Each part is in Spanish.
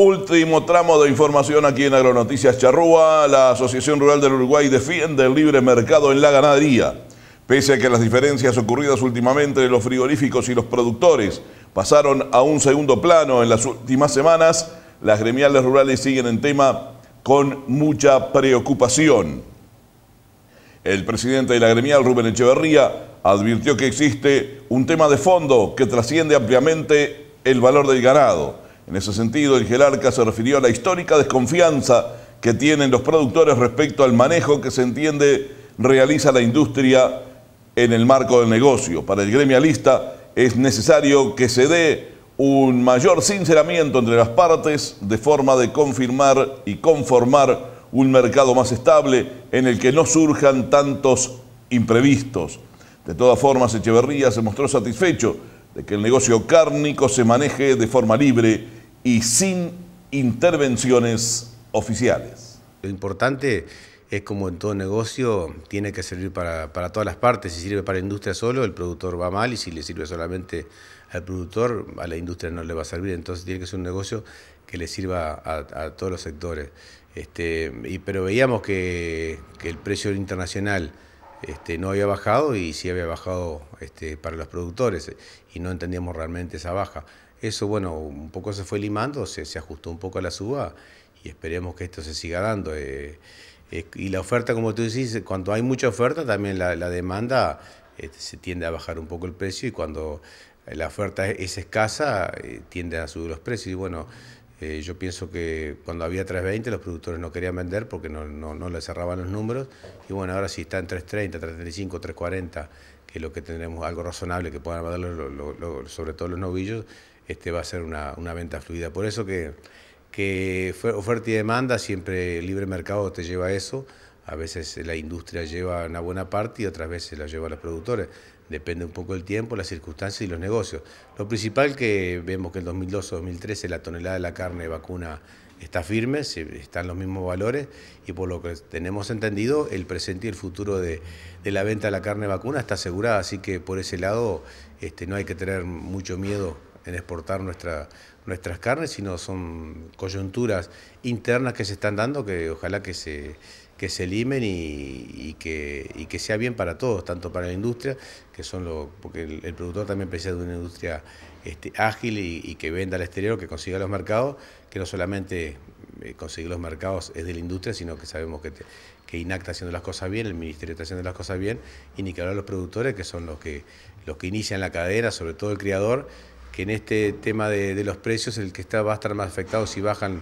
Último tramo de información aquí en Agronoticias Charrúa. La Asociación Rural del Uruguay defiende el libre mercado en la ganadería. Pese a que las diferencias ocurridas últimamente entre los frigoríficos y los productores pasaron a un segundo plano en las últimas semanas, las gremiales rurales siguen en tema con mucha preocupación. El presidente de la gremial, Rubén Echeverría, advirtió que existe un tema de fondo que trasciende ampliamente el valor del ganado en ese sentido, el Gelarca se refirió a la histórica desconfianza que tienen los productores respecto al manejo que se entiende realiza la industria en el marco del negocio. Para el gremialista es necesario que se dé un mayor sinceramiento entre las partes de forma de confirmar y conformar un mercado más estable en el que no surjan tantos imprevistos. De todas formas, Echeverría se mostró satisfecho de que el negocio cárnico se maneje de forma libre y sin intervenciones oficiales. Lo importante es como en todo negocio, tiene que servir para, todas las partes. Si sirve para la industria solo, el productor va mal y si le sirve solamente al productor, a la industria no le va a servir. Entonces tiene que ser un negocio que le sirva a, todos los sectores. Este, pero veíamos que, el precio internacional este, no había bajado y sí había bajado este, para los productores y no entendíamos realmente esa baja. Eso, bueno, un poco se fue limando, se, se ajustó un poco a la suba y esperemos que esto se siga dando. Eh, eh, y la oferta, como tú decís, cuando hay mucha oferta, también la, demanda este, se tiende a bajar un poco el precio y cuando la oferta es, escasa, eh, tiende a subir los precios. Y bueno, yo pienso que cuando había 3.20 los productores no querían vender porque no, no, no le cerraban los números. Y bueno, ahora sí está en 3.30, 3.35, 3.40 que lo que tendremos algo razonable que puedan valer sobre todo los novillos, este va a ser una, venta fluida. Por eso que, que, oferta y demanda, siempre el libre mercado te lleva a eso. A veces la industria lleva una buena parte y otras veces la lleva a los productores. Depende un poco del tiempo, las circunstancias y los negocios. Lo principal que vemos que en 2012-2013 la tonelada de la carne vacuna está firme, están los mismos valores y por lo que tenemos entendido, el presente y el futuro de, la venta de la carne vacuna está asegurada, así que por ese lado este, no hay que tener mucho miedo en exportar nuestras carnes, sino son coyunturas internas que se están dando que ojalá que se que se limen y, que, que, sea bien para todos, tanto para la industria, que son los porque el, productor también precisa de una industria este, ágil y, que venda al exterior, que consiga los mercados, que no solamente eh, conseguir los mercados es de la industria, sino que sabemos que, que INAC está haciendo las cosas bien, el Ministerio está haciendo las cosas bien, y ni que hablar los productores, que son los que, los que inician la cadena, sobre todo el criador, que en este tema de, los precios el que está, va a estar más afectado si bajan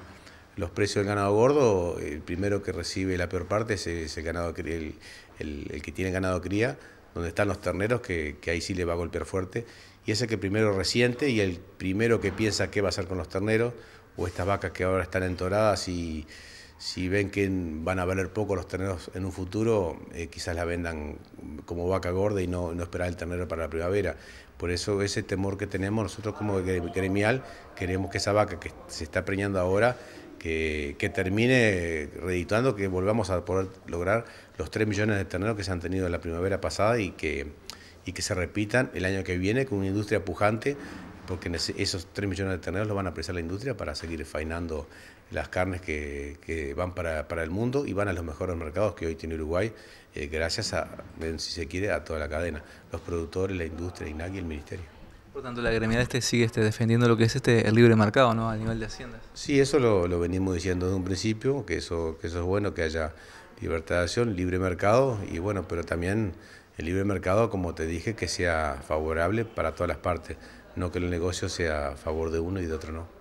los precios del ganado gordo, el primero que recibe la peor parte es, el, ganado, el, el, que tiene ganado cría, donde están los terneros, que, que, ahí sí le va a golpear fuerte, y es el que primero resiente y el primero que piensa qué va a hacer con los terneros, o estas vacas que ahora están entoradas y si ven que van a valer poco los terneros en un futuro, eh, quizás la vendan como vaca gorda y no, no, esperar el ternero para la primavera. Por eso ese temor que tenemos nosotros como gremial, queremos que esa vaca que se está preñando ahora, que, que termine redituando, que volvamos a poder lograr los 3 millones de terneros que se han tenido en la primavera pasada y que, y que se repitan el año que viene con una industria pujante porque esos 3 millones de terneros los van a apreciar la industria para seguir fainando las carnes que, van para, el mundo y van a los mejores mercados que hoy tiene Uruguay, eh, gracias a, si se quiere, a toda la cadena, los productores, la industria, INAC y el Ministerio. Por tanto, la gremial este sigue este, defendiendo lo que es este el libre mercado, ¿no? A nivel de hacienda. Sí, eso lo, venimos diciendo desde un principio, que eso, que eso es bueno, que haya libertad de acción, libre mercado, y bueno, pero también el libre mercado, como te dije, que sea favorable para todas las partes no que el negocio sea a favor de uno y de otro no.